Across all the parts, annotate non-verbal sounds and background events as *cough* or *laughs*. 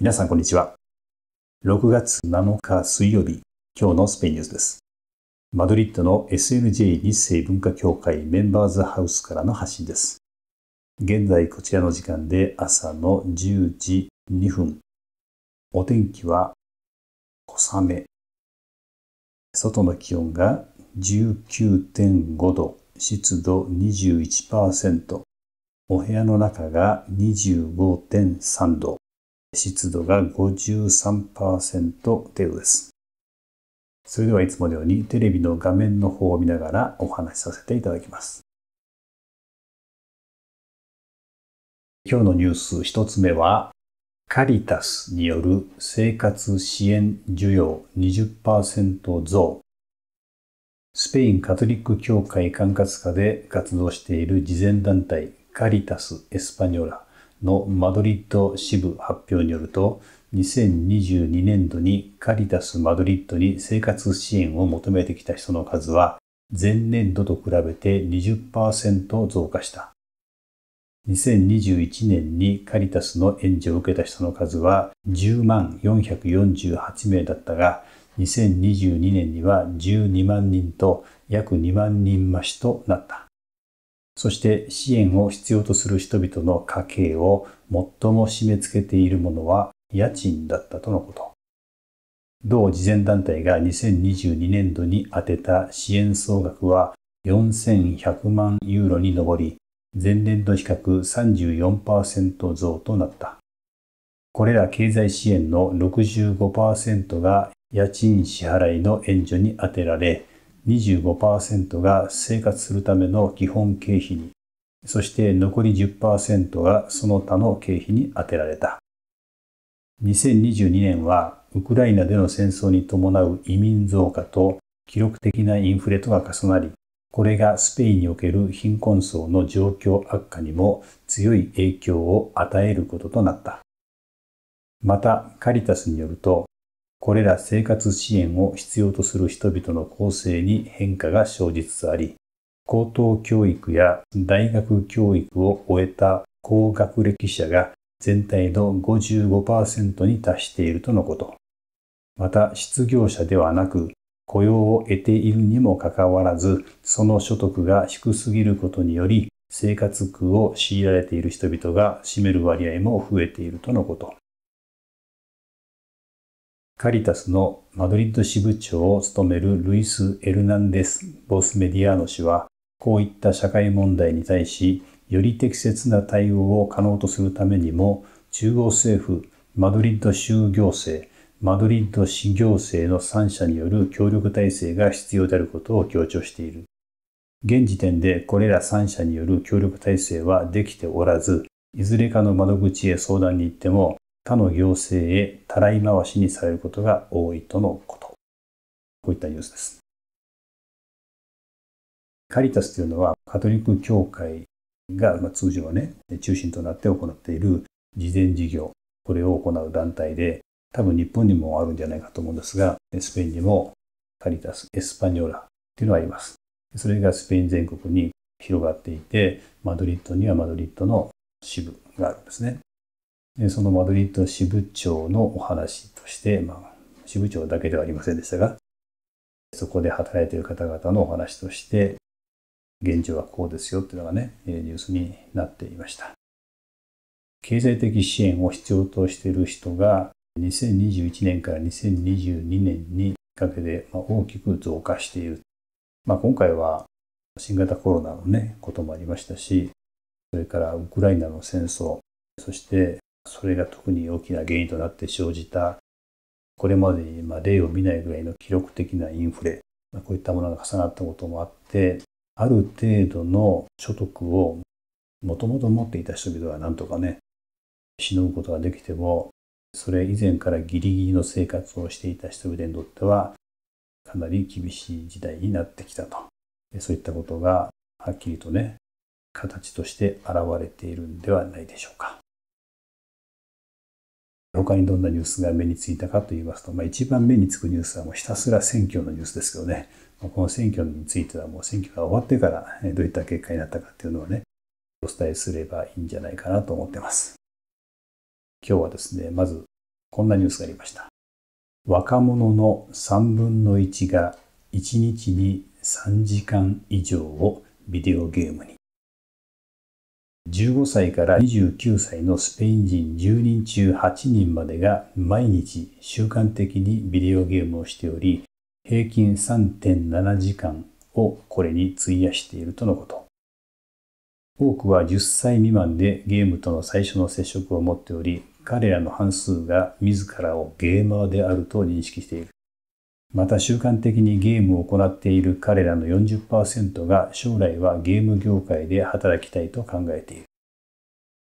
皆さんこんにちは。6月7日水曜日、今日のスペインニュースです。マドリッドの SNJ 日清文化協会メンバーズハウスからの発信です。現在こちらの時間で朝の10時2分。お天気は小雨。外の気温が19.5度、湿度21%、お部屋の中が25.3度。湿度が53%程度です。それではいつものようにテレビの画面の方を見ながらお話しさせていただきます。今日のニュース一つ目は、カリタスによる生活支援需要20%増。スペインカトリック教会管轄下で活動している慈善団体カリタス・エスパニョラのマドリッド支部発表によると、2022年度にカリタスマドリッドに生活支援を求めてきた人の数は、前年度と比べて20%増加した。2021年にカリタスの援助を受けた人の数は10万448名だったが、2022年には12万人と約2万人増しとなった。そして支援を必要とする人々の家計を最も締め付けているものは家賃だったとのこと。同慈善団体が2022年度に充てた支援総額は4100万ユーロに上り、前年度比較34%増となった。これら経済支援の65%が家賃支払いの援助に充てられ、25%が生活するための基本経費に、そして残り10%がその他の経費に充てられた。2022年はウクライナでの戦争に伴う移民増加と記録的なインフレとが重なり、これがスペインにおける貧困層の状況悪化にも強い影響を与えることとなった。また、カリタスによると、これら生活支援を必要とする人々の構成に変化が生じつつあり、高等教育や大学教育を終えた高学歴者が全体の55%に達しているとのこと。また、失業者ではなく、雇用を得ているにもかかわらず、その所得が低すぎることにより、生活苦を強いられている人々が占める割合も増えているとのこと。カリタスのマドリッド支部長を務めるルイス・エルナンデス・ボスメディアーノ氏は、こういった社会問題に対し、より適切な対応を可能とするためにも、中央政府、マドリッド州行政、マドリッド市行政の3者による協力体制が必要であることを強調している。現時点でこれら3者による協力体制はできておらず、いずれかの窓口へ相談に行っても、他の行政へたらい回しにされることが多いとのこと。こういったニュースです。カリタスというのはカトリック教会が、ま通常はね、中心となって行っている慈善事業、これを行う団体で、多分日本にもあるんじゃないかと思うんですが、スペインにもカリタス・エスパニョラというのがあります。それがスペイン全国に広がっていて、マドリッドにはマドリッドの支部があるんですね。そのマドリッド支部長のお話として、まあ、支部長だけではありませんでしたが、そこで働いている方々のお話として、現状はこうですよっていうのがね、ニュースになっていました。経済的支援を必要としている人が、2021年から2022年にかけて大きく増加している。まあ、今回は新型コロナのね、こともありましたし、それからウクライナの戦争、そしてそれが特に大きな原因となって生じた、これまでにま例を見ないぐらいの記録的なインフレ、まこういったものが重なったこともあって、ある程度の所得をもともと持っていた人々はなんとかね、しのぐことができても、それ以前からギリギリの生活をしていた人々にとっては、かなり厳しい時代になってきたと。そういったことが、はっきりとね、形として現れているんではないでしょうか。他にどんなニュースが目についたかと言いますと、まあ、一番目につくニュースはもうひたすら選挙のニュースですけどね、まあ、この選挙についてはもう選挙が終わってからどういった結果になったかっていうのをね、お伝えすればいいんじゃないかなと思ってます。今日はですね、まずこんなニュースがありました。若者の3分の1が1日に3時間以上をビデオゲームに。15歳から29歳のスペイン人10人中8人までが毎日習慣的にビデオゲームをしており、平均3.7時間をこれに費やしているとのこと。多くは10歳未満でゲームとの最初の接触を持っており、彼らの半数が自らをゲーマーであると認識している。また習慣的にゲームを行っている彼らの40%が将来はゲーム業界で働きたいと考えている。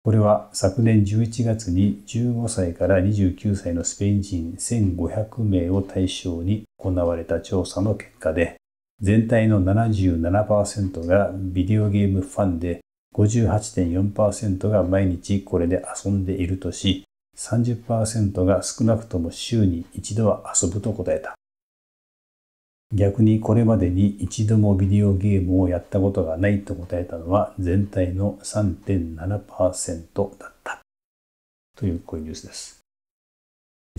これは昨年11月に15歳から29歳のスペイン人1500名を対象に行われた調査の結果で、全体の77%がビデオゲームファンで、58.4%が毎日これで遊んでいるとし、30%が少なくとも週に一度は遊ぶと答えた。逆にこれまでに一度もビデオゲームをやったことがないと答えたのは全体の3.7%だった。というこういうニュースです。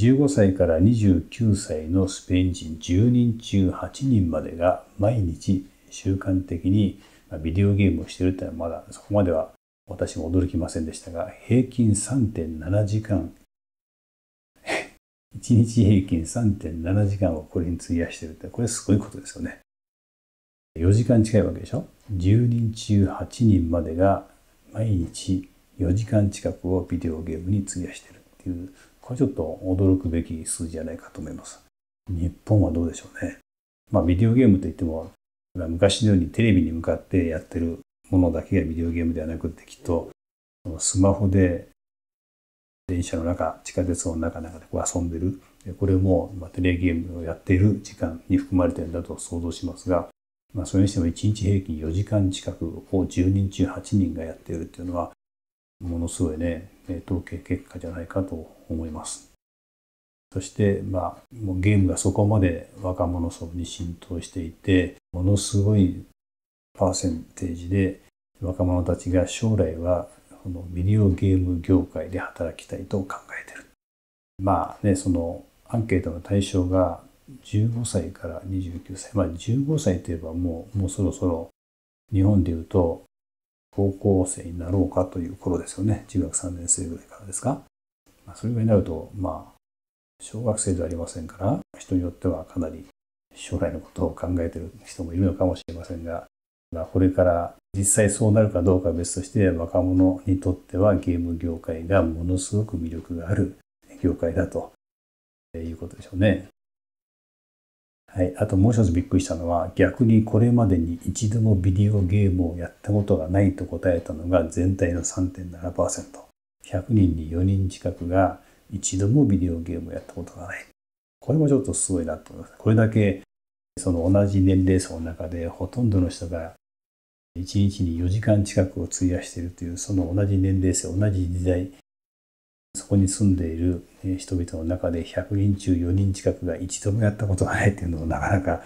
15歳から29歳のスペイン人10人中8人までが毎日習慣的にビデオゲームをしているというのはまだそこまでは私も驚きませんでしたが平均3.7時間1日平均3.7時間をこれに費やしてるって、これすごいことですよね。4時間近いわけでしょ ?10 人中8人までが毎日4時間近くをビデオゲームに費やしてるっていう、これちょっと驚くべき数字じゃないかと思います。日本はどうでしょうね。まあ、ビデオゲームといっても、昔のようにテレビに向かってやってるものだけがビデオゲームではなくて、きっと、スマホで電車の中、地下鉄の中なかでこう遊んでる、これもテレゲームをやっている時間に含まれてるんだと想像しますが、まあ、それにしても1日平均4時間近くを10人中8人がやっているっていうのは、ものすごいね、統計結果じゃないかと思います。そして、まあ、もうゲームがそこまで若者層に浸透していて、ものすごいパーセンテージで若者たちが将来はこのビデオゲーム業界で働きたいと考えてる。まあね、そのアンケートの対象が15歳から29歳。まあ15歳といえばもう、もうそろそろ日本で言うと高校生になろうかという頃ですよね。中学3年生ぐらいからですか。まあ、それぐらいになると、まあ、小学生ではありませんから、人によってはかなり将来のことを考えてる人もいるのかもしれませんが、まあ、これから実際そうなるかどうかは別として若者にとってはゲーム業界がものすごく魅力がある業界だということでしょうね。はい。あともう一つびっくりしたのは、逆にこれまでに一度もビデオゲームをやったことがないと答えたのが全体の3.7%。100人に4人近くが一度もビデオゲームをやったことがない。これもちょっとすごいなと思います。これだけ、その同じ年齢層の中でほとんどの人が1日に4時間近くを費やしているというその同じ年齢層同じ時代そこに住んでいる人々の中で100人中4人近くが一度もやったことがないというのもなかなか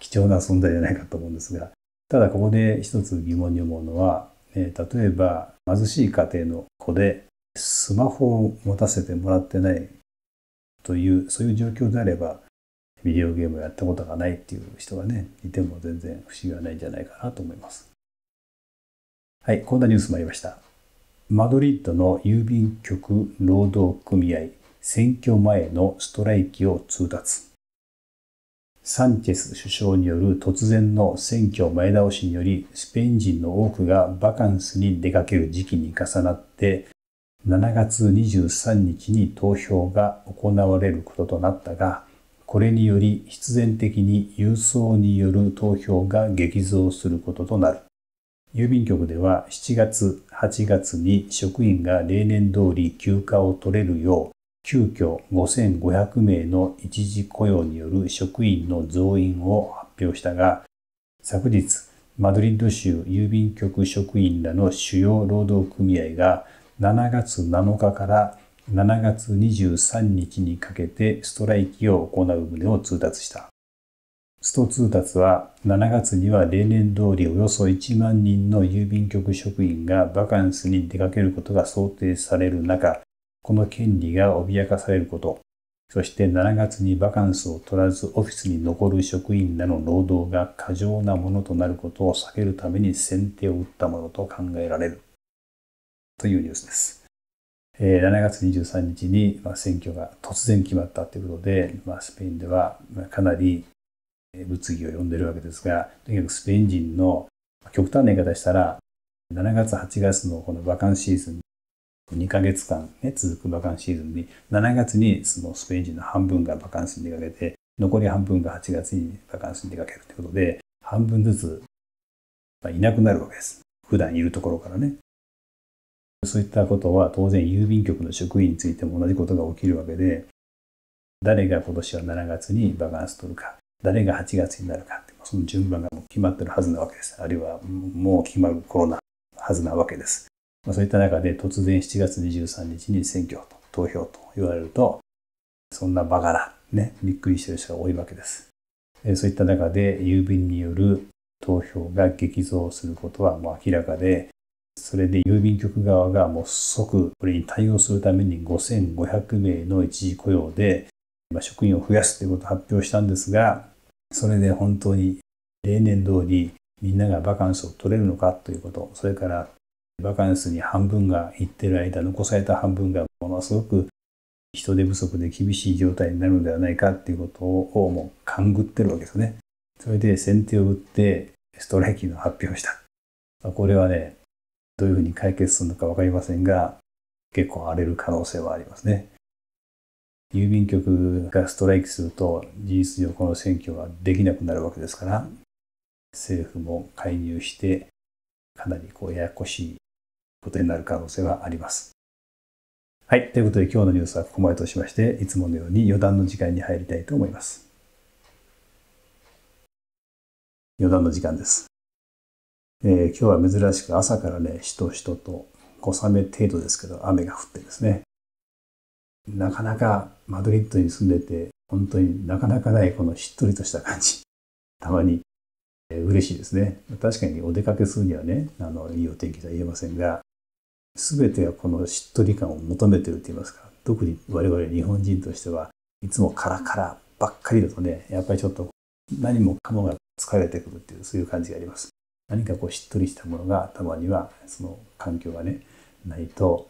貴重な存在じゃないかと思うんですがただここで一つ疑問に思うのは、例えば貧しい家庭の子でスマホを持たせてもらってないというそういう状況であればビデオゲームをやったことがないっていう人がね、いても全然不思議はないんじゃないかなと思います。はい、こんなニュースもありました。マドリッドの郵便局労働組合、選挙前のストライキを通達。サンチェス首相による突然の選挙前倒しにより、スペイン人の多くがバカンスに出かける時期に重なって、7月23日に投票が行われることとなったが、これにより必然的に郵送による投票が激増することとなる。郵便局では7月、8月に職員が例年通り休暇を取れるよう、急遽5500名の一時雇用による職員の増員を発表したが、昨日、マドリッド州郵便局職員らの主要労働組合が7月7日から7月23日にかけてストライキを行う旨を通達した。スト通達は7月には例年通りおよそ1万人の郵便局職員がバカンスに出かけることが想定される中、この権利が脅かされること、そして7月にバカンスを取らずオフィスに残る職員らの労働が過剰なものとなることを避けるために先手を打ったものと考えられる。というニュースです。7月23日に、選挙が突然決まったということで、スペインではかなり物議を呼んでいるわけですが、とにかくスペイン人の極端な言い方したら、7月、8月のこのバカンシーズン、2ヶ月間、ね、続くバカンシーズンに、7月にそのスペイン人の半分がバカンスに出かけて、残り半分が8月にバカンスに出かけるということで、半分ずつ、いなくなるわけです。普段いるところからね。そういったことは当然郵便局の職員についても同じことが起きるわけで、誰が今年は7月にバカンス取るか、誰が8月になるかって、その順番がもう決まってるはずなわけです。あるいはもう決まる頃なはずなわけです。まあ、そういった中で突然7月23日に選挙と投票と言われると、そんなバカな、ね、びっくりしてる人が多いわけです。そういった中で郵便による投票が激増することはもう明らかで、それで郵便局側がもう即これに対応するために5500名の一時雇用で職員を増やすということを発表したんですが、それで本当に例年通りみんながバカンスを取れるのかということ、それからバカンスに半分が行ってる間、残された半分がものすごく人手不足で厳しい状態になるのではないかっていうことをもう勘ぐってるわけですね。それで先手を打ってストライキの発表をした。これはね、どういうふうに解決するのか分かりませんが、結構荒れる可能性はありますね。郵便局がストライキすると、事実上この選挙はできなくなるわけですから、政府も介入して、かなりこうややこしいことになる可能性はあります。はい。ということで今日のニュースはここまでとしまして、いつものように余談の時間に入りたいと思います。余談の時間です。えー、今日は珍しく朝からね、しとしとと小雨程度ですけど雨が降ってですね、なかなかマドリッドに住んでて、本当になかなかないこのしっとりとした感じ、*laughs* たまに、えー、嬉しいですね。確かにお出かけするにはね、あの、いいお天気とは言えませんが、すべてはこのしっとり感を求めてると言いますか、特に我々日本人としてはいつもカラカラばっかりだとね、やっぱりちょっと何もかもが疲れてくるっていう、そういう感じがあります。何かこうしっとりしたものが頭にはその環境がねないと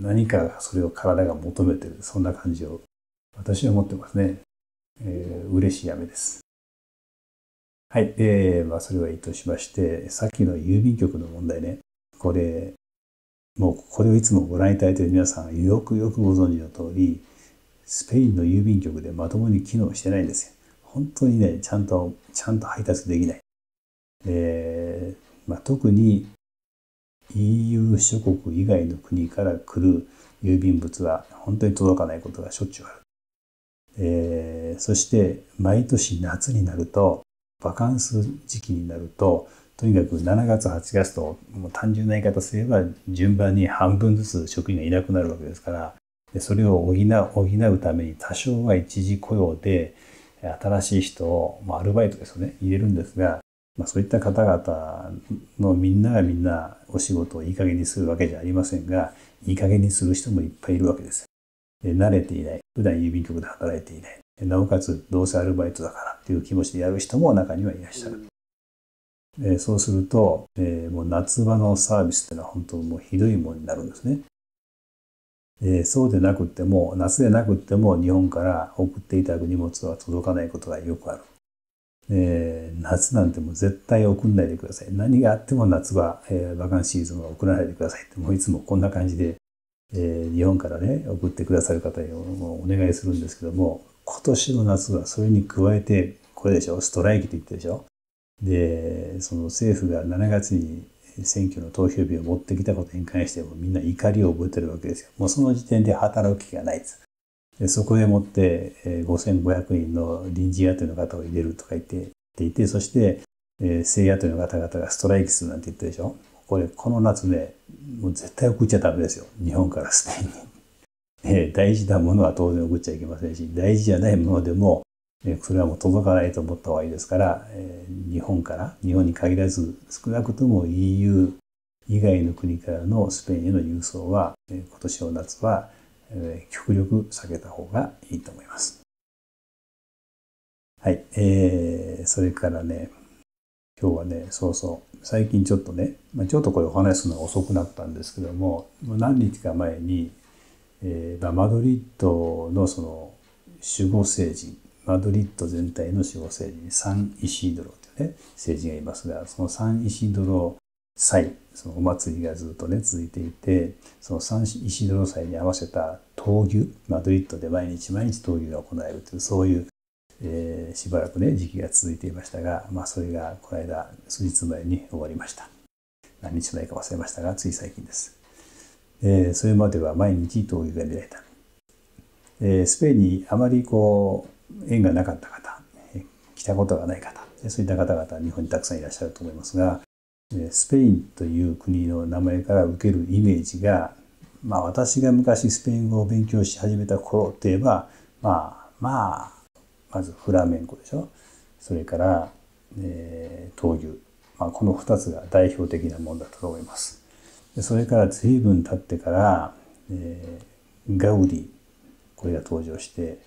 何かそれを体が求めてるそんな感じを私は持ってますね、えー、嬉しい雨ですはい、えーまあ、それはいいとしましてさっきの郵便局の問題ねこれもうこれをいつもご覧いただいている皆さんよくよくご存知の通りスペインの郵便局でまともに機能してないんですよ本当にねちゃんとちゃんと配達できないえー、まあ、特に EU 諸国以外の国から来る郵便物は本当に届かないことがしょっちゅうある。えー、そして毎年夏になるとバカンス時期になるととにかく7月8月ともう単純な言い方すれば順番に半分ずつ職員がいなくなるわけですからでそれを補うために多少は一時雇用で新しい人を、まあ、アルバイトですよね入れるんですがまあ、そういった方々のみんながみんなお仕事をいい加減にするわけじゃありませんが、いい加減にする人もいっぱいいるわけです。で慣れていない。普段郵便局で働いていない。なおかつ、どうせアルバイトだからっていう気持ちでやる人も中にはいらっしゃる。えそうすると、えもう夏場のサービスっていうのは本当もうひどいものになるんですね。えそうでなくっても、夏でなくっても日本から送っていただく荷物は届かないことがよくある。えー、夏なんてもう絶対送んないでください。何があっても夏は、えー、バカンシーズンは送らないでくださいもういつもこんな感じで、えー、日本からね、送ってくださる方にお願いするんですけども、今年の夏はそれに加えて、これでしょ、ストライキと言ったでしょ。で、その政府が7月に選挙の投票日を持ってきたことに関してもみんな怒りを覚えてるわけですよ。もうその時点で働く気がないです。そこでもって、え5500人の臨時雇いの方を入れるとか言っていて、そして、えー、正いの方々がストライキするなんて言ったでしょ。これ、この夏ね、もう絶対送っちゃダメですよ。日本からスペインに。え *laughs* 大事なものは当然送っちゃいけませんし、大事じゃないものでも、えそれはもう届かないと思った方がいいですから、え日本から、日本に限らず、少なくとも EU 以外の国からのスペインへの郵送は、え今年の夏はえー、極力避けた方がいいと思います。はい、えー、それからね、今日はね、そうそう、最近ちょっとね、まあ、ちょっとこれお話すのが遅くなったんですけども、何日か前に、えーまあ、マドリッドのその守護聖人、マドリッド全体の守護聖人、サン・イシドロというね、聖人がいますが、そのサン・イシドロ祭そのお祭りがずっとね続いていてその三石イ祭に合わせた闘牛マドリッドで毎日毎日闘牛が行えるというそういう、えー、しばらくね時期が続いていましたが、まあ、それがこの間数日前に終わりました何日前か忘れましたがつい最近です、えー、それまでは毎日闘牛が見られた、えー、スペインにあまりこう縁がなかった方来たことがない方そういった方々日本にたくさんいらっしゃると思いますがスペインという国の名前から受けるイメージが、まあ、私が昔スペイン語を勉強し始めた頃っていえば、まあ、まあ、まずフラメンコでしょそれから、えー、闘牛、まあ、この2つが代表的なものだったと思いますでそれから随分経ってから、えー、ガウディこれが登場して、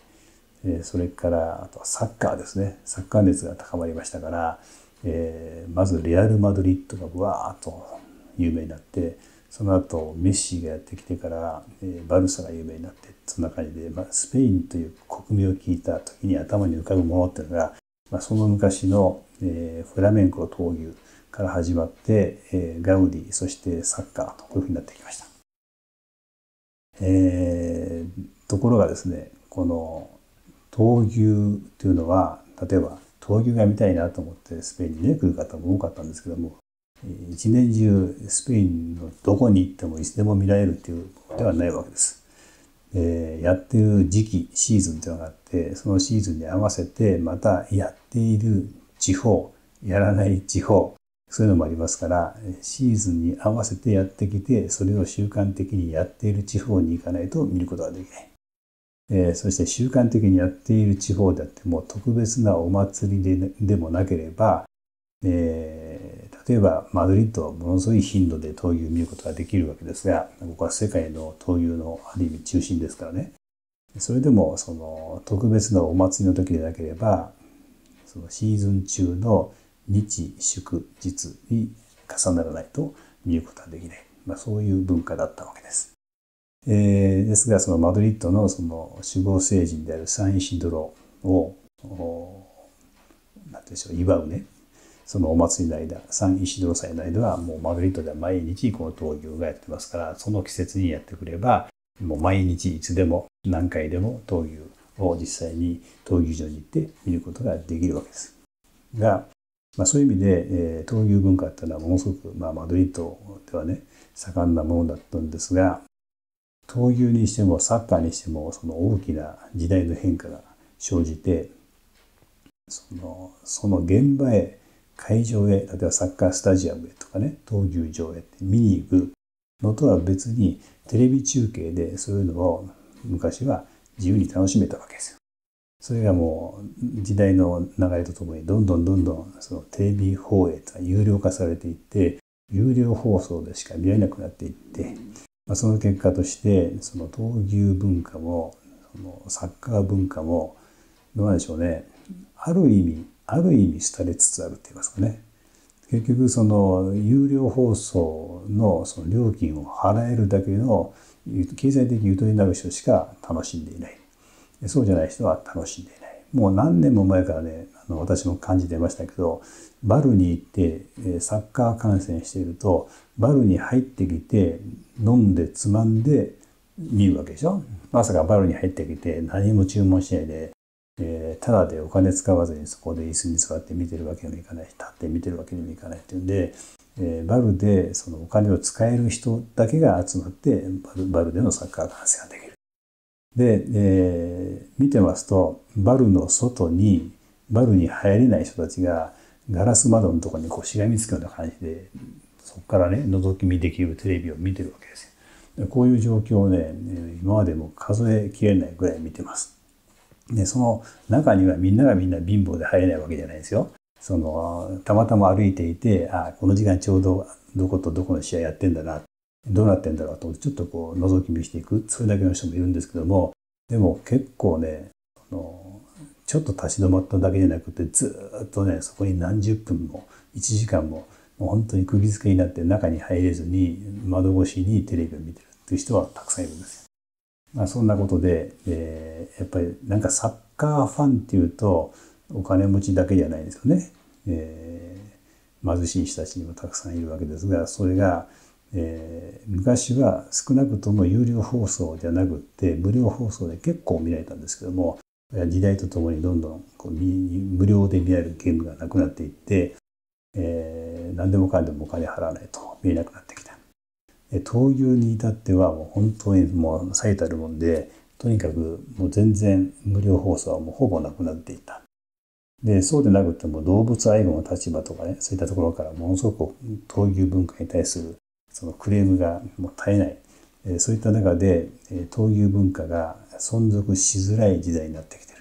えー、それからあとはサッカーですねサッカー熱が高まりましたからえー、まずレアル・マドリッドがわーっと有名になってその後メッシがやってきてから、えー、バルサが有名になってそんな感じで、まあ、スペインという国名を聞いた時に頭に浮かぶものっていうのが、まあ、その昔の、えー、フラメンコ闘牛から始まって、えー、ガウディそしてサッカーとこういうふうになってきました。えー、ところがですねこの闘牛というのは例えば闘牛が見たいなと思ってスペインにね来る方も多かったんですけども一年中スペインのどこに行ってもいつでも見られるっていうではないわけです。えー、やってる時期シーズンというのがあってそのシーズンに合わせてまたやっている地方やらない地方そういうのもありますからシーズンに合わせてやってきてそれを習慣的にやっている地方に行かないと見ることができない。えー、そして習慣的にやっている地方であっても特別なお祭りででもなければ、えー、例えばマドリッドはものすごい頻度で闘牛を見ることができるわけですがここは世界の闘牛のある意味中心ですからねそれでもその特別なお祭りの時でなければそのシーズン中の日祝日に重ならないと見ることはできない、まあ、そういう文化だったわけです。えー、ですが、そのマドリッドのその首謀聖人であるサン・イシドロを、なんでしょう、祝うね、そのお祭りの間、サン・イシドロ祭の間は、もうマドリッドでは毎日この闘牛がやってますから、その季節にやってくれば、もう毎日いつでも何回でも闘牛を実際に闘牛場に行って見ることができるわけです。が、まあ、そういう意味で、えー、闘牛文化っていうのはものすごく、まあ、マドリッドではね盛んなものだったんですが闘牛にしてもサッカーにしてもその大きな時代の変化が生じてそのその現場へ会場へ例えばサッカースタジアムへとかね闘牛場へって見に行くのとは別にテレビ中継でそういうのを昔は自由に楽しめたわけですよ。それがもう時代の流れとともにどんどんどんどんそのテレビ放映とか有料化されていって有料放送でしか見られなくなっていってまあ、その結果としてその闘牛文化もそのサッカー文化もどうなんでしょうねある意味ある意味廃れつつあるって言いますかね結局その有料放送のその料金を払えるだけの経済的ゆとりになる人しか楽しんでいないそうじゃない人は楽しんでいないもう何年も前からねあの私も感じてましたけどバルに行ってサッカー観戦しているとバルに入ってきて飲んでつまんで見るわけでしょまさかバルに入ってきて何も注文しないで、えー、ただでお金使わずにそこで椅子に座って見てるわけにもいかない立って見てるわけにもいかないっていうんで、えー、バルでそのお金を使える人だけが集まってバルバルでのサッカー観戦ができる。で、えー、見てますとバルの外にバルに入れない人たちがガラス窓のとこにこうしがみつくような感じでそこからね覗き見できるテレビを見てるわけですよ。こういう状況をね今までも数えきれないぐらい見てます。でその中にはみんながみんな貧乏で入れないわけじゃないですよ。そのたまたま歩いていてあこの時間ちょうどどことどこの試合やってんだなどうなってんだろうとちょっとこう覗き見していくそれだけの人もいるんですけどもでも結構ねあのちょっと立ち止まっただけじゃなくてずっとねそこに何十分も1時間ももう本当に釘付けになって中に入れずに窓越しにテレビを見てるっていう人はたくさんいるんですよ。まあ、そんなことで、えー、やっぱりなんかサッカーファンっていうとお金持ちだけじゃないですよね。えー、貧しい人たちにもたくさんいるわけですがそれが、えー、昔は少なくとも有料放送じゃなくって無料放送で結構見られたんですけども時代とともにどんどんこう無料で見られるゲームがなくなっていってえー、何でもかんでもお金払わないと見えなくなってきた。闘牛に至ってはもう本当にもう最たるもんで、とにかくもう全然無料放送はもうほぼなくなっていた。で、そうでなくても動物愛護の立場とかね、そういったところからものすごく闘牛文化に対するそのクレームがもう絶えない。そういった中で闘牛文化が存続しづらい時代になってきてる。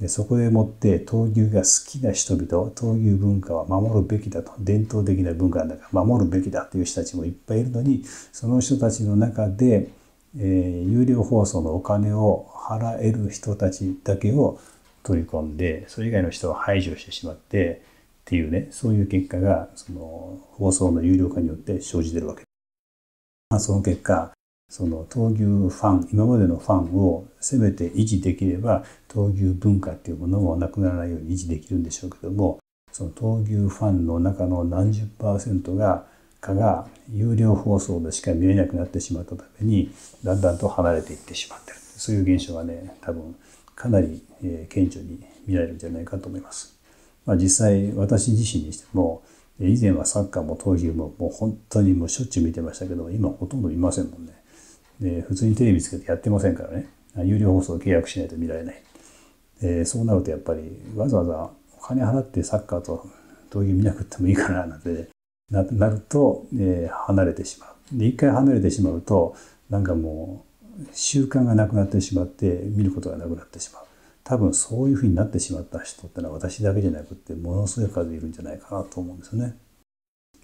でそこでもって闘牛が好きな人々闘牛文化は守るべきだと伝統的な文化の中、だから守るべきだという人たちもいっぱいいるのにその人たちの中で、えー、有料放送のお金を払える人たちだけを取り込んでそれ以外の人は排除してしまってっていうねそういう結果がその放送の有料化によって生じてるわけです。その結果その闘牛ファン、今までのファンをせめて維持できれば、闘牛文化っていうものもなくならないように維持できるんでしょうけども、その闘牛ファンの中の何十パーセントが、かが有料放送でしか見れなくなってしまったために、だんだんと離れていってしまってる。そういう現象がね、多分かなり、えー、顕著に見られるんじゃないかと思います。まあ実際私自身にしても、以前はサッカーも闘牛ももう本当にもうしょっちゅう見てましたけど、今ほとんどいませんもんね。で、普通にテレビつけてやってませんからね。有料放送契約しないと見られない。で、そうなるとやっぱりわざわざお金払ってサッカーと闘球見なくてもいいかななんてななると、えー、離れてしまう。で、一回離れてしまうと、なんかもう習慣がなくなってしまって、見ることがなくなってしまう。多分そういうふうになってしまった人ってのは私だけじゃなくってものすごい数いるんじゃないかなと思うんですよね。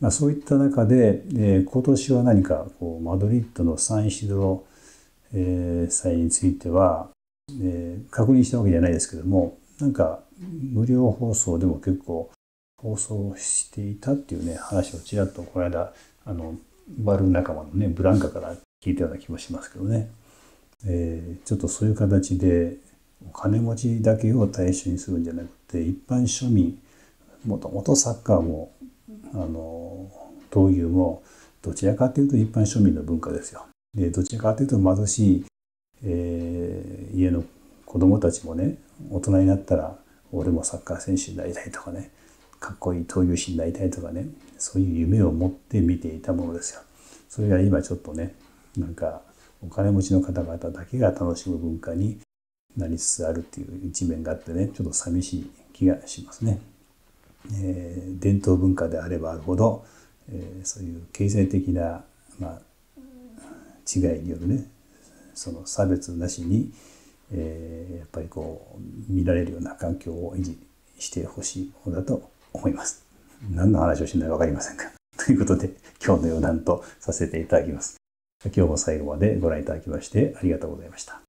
まあ、そういった中で、えー、今年は何かこうマドリッドのサンシドロ、えー、祭については、えー、確認したわけじゃないですけどもなんか無料放送でも結構放送していたっていうね話をちらっとこの間あのバル仲間のねブランカから聞いたような気もしますけどね、えー、ちょっとそういう形でお金持ちだけを対象にするんじゃなくて一般庶民もともとサッカーもあの闘牛もどちらかというと一般庶民の文化ですよ。でどちらかというと貧しい、えー、家の子供たちもね大人になったら俺もサッカー選手になりたいとかねかっこいい闘牛士になりたいとかねそういう夢を持って見ていたものですよ。それが今ちょっとねなんかお金持ちの方々だけが楽しむ文化になりつつあるっていう一面があってねちょっと寂しい気がしますね。えー、伝統文化であればあるほど、えー、そういう経済的な、まあ、違いによるねその差別なしに、えー、やっぱりこう見られるような環境を維持してほしい方だと思います。何の話をしないか分かりませんか *laughs* ということで今日の余談とさせていただきます。今日も最後までご覧いただきましてありがとうございました。